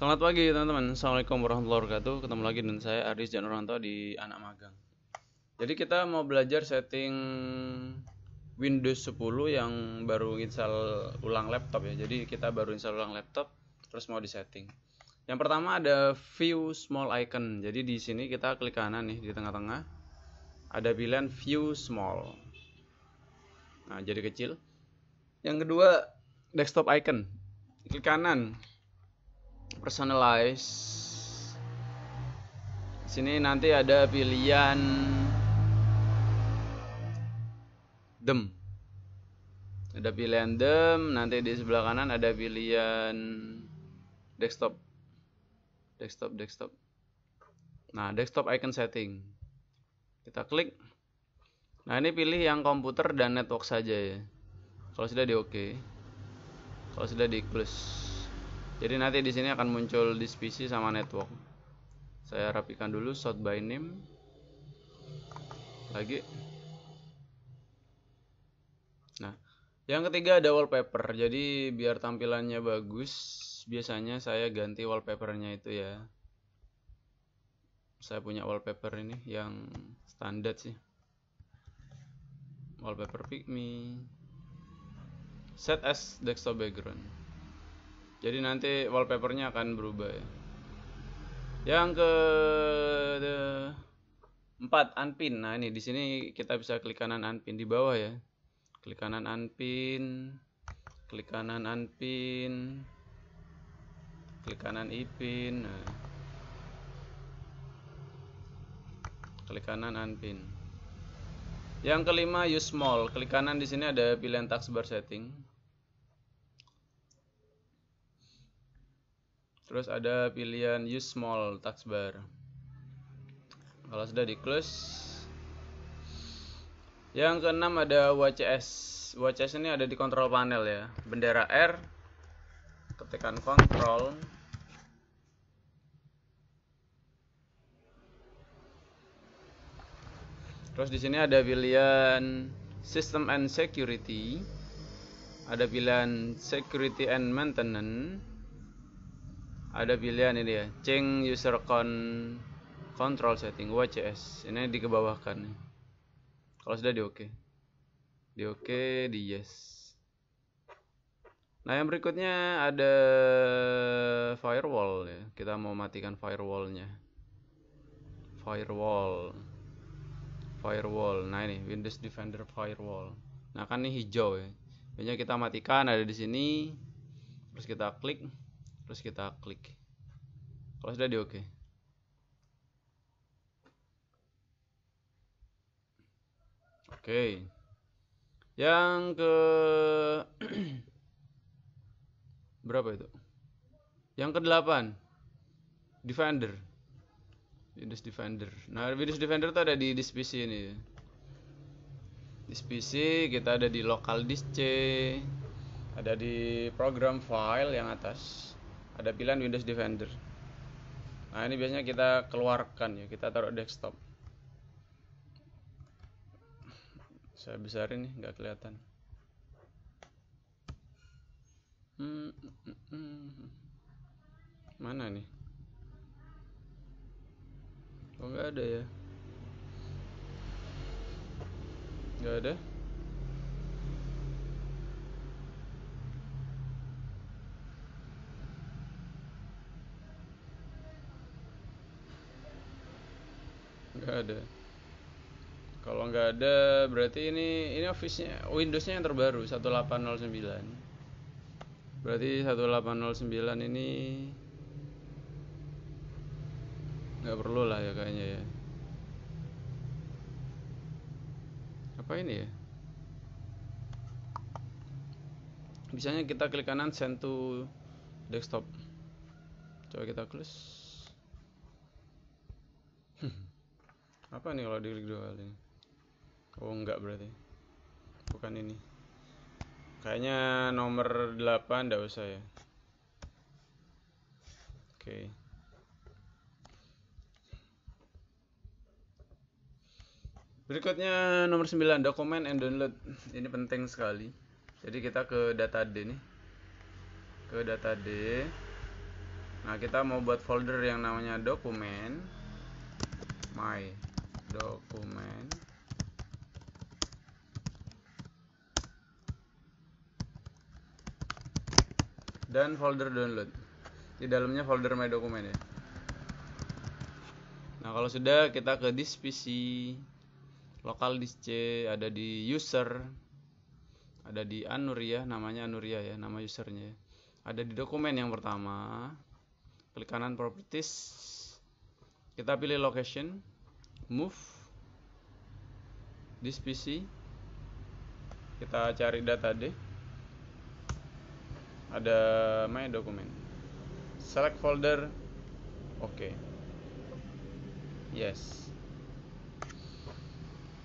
Selamat pagi teman-teman Assalamualaikum warahmatullahi wabarakatuh Ketemu lagi dengan saya Aris Januranto di Anak Magang Jadi kita mau belajar setting Windows 10 yang baru install ulang laptop ya Jadi kita baru install ulang laptop Terus mau di setting. Yang pertama ada view small icon Jadi di sini kita klik kanan nih di tengah-tengah Ada pilihan view small Nah jadi kecil Yang kedua desktop icon Klik kanan personalize sini nanti ada pilihan dem ada pilihan dem nanti di sebelah kanan ada pilihan desktop desktop desktop nah desktop icon setting kita klik nah ini pilih yang komputer dan network saja ya kalau sudah di oke kalau sudah di close jadi nanti di sini akan muncul disk PC sama network. Saya rapikan dulu sort by name. Lagi. Nah, yang ketiga ada wallpaper. Jadi biar tampilannya bagus, biasanya saya ganti wallpapernya itu ya. Saya punya wallpaper ini yang standar sih. Wallpaper pick me. Set as desktop background jadi nanti wallpapernya akan berubah ya yang ke empat unpin nah ini di sini kita bisa klik kanan unpin di bawah ya klik kanan unpin klik kanan unpin klik kanan ipin nah. klik kanan unpin yang kelima use small klik kanan di sini ada pilihan taskbar setting Terus ada pilihan use small taskbar. Kalau sudah di close yang keenam ada WCS. WCS ini ada di Control panel ya. Bendera R ketikan Control. Terus di sini ada pilihan System and Security. Ada pilihan Security and Maintenance ada pilihan ini ya change user con control setting WCS ini dikebawahkan nih. kalau sudah di oke di oke di yes nah yang berikutnya ada firewall ya kita mau matikan firewallnya firewall firewall nah ini Windows Defender firewall nah kan ini hijau ya biasanya kita matikan ada di sini terus kita klik terus kita klik kalau sudah di oke okay. oke okay. yang ke berapa itu yang ke delapan defender Windows Defender. Nah, Windows Defender tuh ada di disk PC ini. Disk PC kita ada di local disk C, ada di program file yang atas ada pilihan Windows Defender nah ini biasanya kita keluarkan ya kita taruh desktop saya besarin nih nggak kelihatan hmm, hmm, hmm. mana nih kok oh, nggak ada ya nggak ada nggak ada kalau nggak ada berarti ini ini office-nya Windows-nya yang terbaru 1809 berarti 1809 ini nggak perlu lah ya kayaknya ya apa ini ya bisanya kita klik kanan send to desktop coba kita close apa nih kalau diklik dua kali oh enggak berarti bukan ini kayaknya nomor 8 enggak usah ya oke okay. berikutnya nomor 9 dokumen and download ini penting sekali jadi kita ke data D nih ke data D nah kita mau buat folder yang namanya dokumen my dokumen dan folder download di dalamnya folder my dokumen ya nah kalau sudah kita ke disk PC lokal disk C ada di user ada di Anuria namanya Anuria ya nama usernya ya. ada di dokumen yang pertama klik kanan properties kita pilih location move this PC kita cari data D ada my document select folder oke yes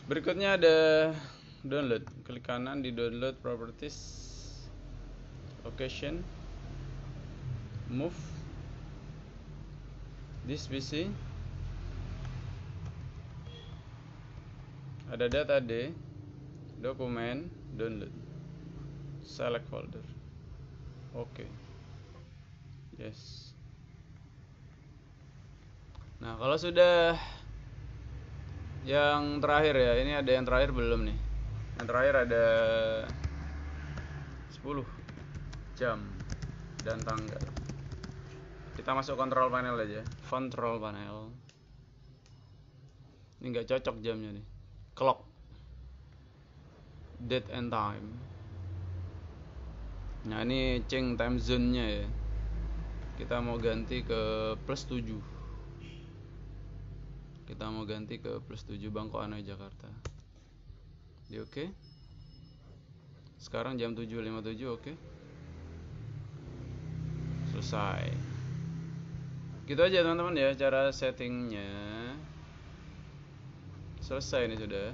berikutnya ada download klik kanan di download properties location move this PC Ada data D, dokumen, download. Select folder. Oke. Okay. Yes. Nah, kalau sudah yang terakhir ya, ini ada yang terakhir belum nih? Yang terakhir ada 10 jam dan tanggal. Kita masuk control panel aja. control panel. Ini nggak cocok jamnya nih clock date and time nah ini change time zone nya ya kita mau ganti ke plus 7 kita mau ganti ke plus 7 Bangko Anoi ya, Jakarta di oke okay? sekarang jam 7.57 oke okay? selesai gitu aja teman-teman ya cara settingnya selesai ini sudah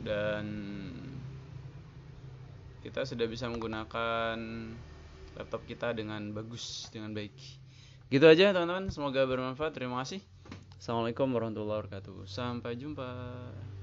dan kita sudah bisa menggunakan laptop kita dengan bagus dengan baik gitu aja teman-teman semoga bermanfaat terima kasih assalamualaikum warahmatullahi wabarakatuh sampai jumpa